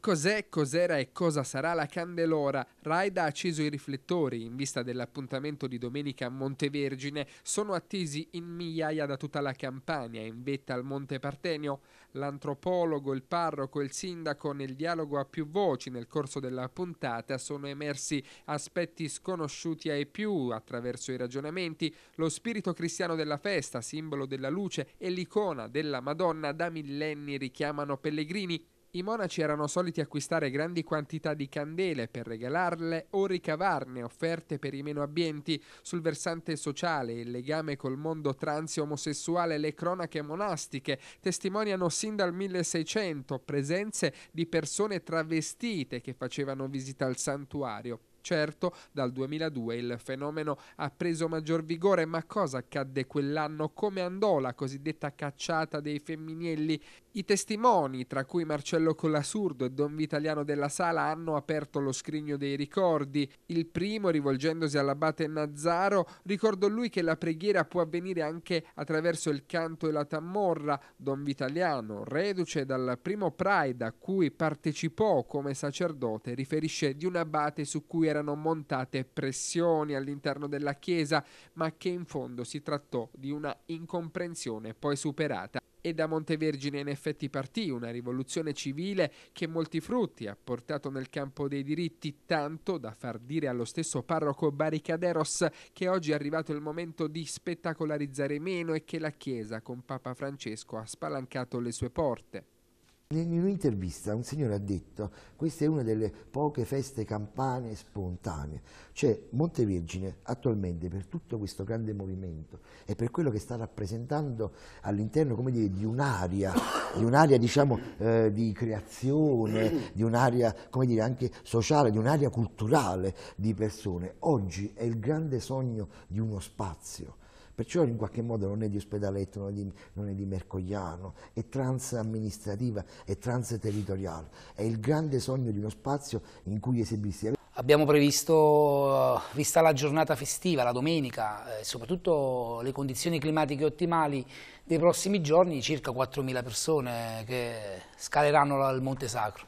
Cos'è, cos'era e cosa sarà la Candelora? Raida ha acceso i riflettori in vista dell'appuntamento di domenica a Montevergine. Sono attesi in migliaia da tutta la Campania, in vetta al Monte Partenio. L'antropologo, il parroco il sindaco nel dialogo a più voci nel corso della puntata sono emersi aspetti sconosciuti ai più attraverso i ragionamenti. Lo spirito cristiano della festa, simbolo della luce e l'icona della Madonna da millenni richiamano pellegrini i monaci erano soliti acquistare grandi quantità di candele per regalarle o ricavarne offerte per i meno abbienti. Sul versante sociale, e il legame col mondo transi omosessuale le cronache monastiche testimoniano sin dal 1600 presenze di persone travestite che facevano visita al santuario. Certo, dal 2002 il fenomeno ha preso maggior vigore, ma cosa accadde quell'anno? Come andò la cosiddetta cacciata dei femminielli? I testimoni, tra cui Marcello Collasurdo e Don Vitaliano della Sala, hanno aperto lo scrigno dei ricordi. Il primo, rivolgendosi all'abate Nazzaro, ricordò lui che la preghiera può avvenire anche attraverso il canto e la tamorra. Don Vitaliano, reduce dal primo Pride a cui partecipò come sacerdote, riferisce di un abate su cui erano montate pressioni all'interno della Chiesa, ma che in fondo si trattò di una incomprensione poi superata. E da Montevergine in effetti partì una rivoluzione civile che molti frutti ha portato nel campo dei diritti, tanto da far dire allo stesso parroco Baricaderos che oggi è arrivato il momento di spettacolarizzare meno e che la Chiesa con Papa Francesco ha spalancato le sue porte. In un'intervista un signore ha detto questa è una delle poche feste campane spontanee, cioè Montevergine attualmente per tutto questo grande movimento e per quello che sta rappresentando all'interno di un'area, di, un diciamo, eh, di creazione, di un'area anche sociale, di un'area culturale di persone, oggi è il grande sogno di uno spazio Perciò in qualche modo non è di ospedaletto, non è di, non è di Mercogliano, è transamministrativa, è transterritoriale, è il grande sogno di uno spazio in cui esibirsi. Abbiamo previsto, eh, vista la giornata festiva, la domenica, e eh, soprattutto le condizioni climatiche ottimali dei prossimi giorni, circa 4.000 persone che scaleranno al Monte Sacro.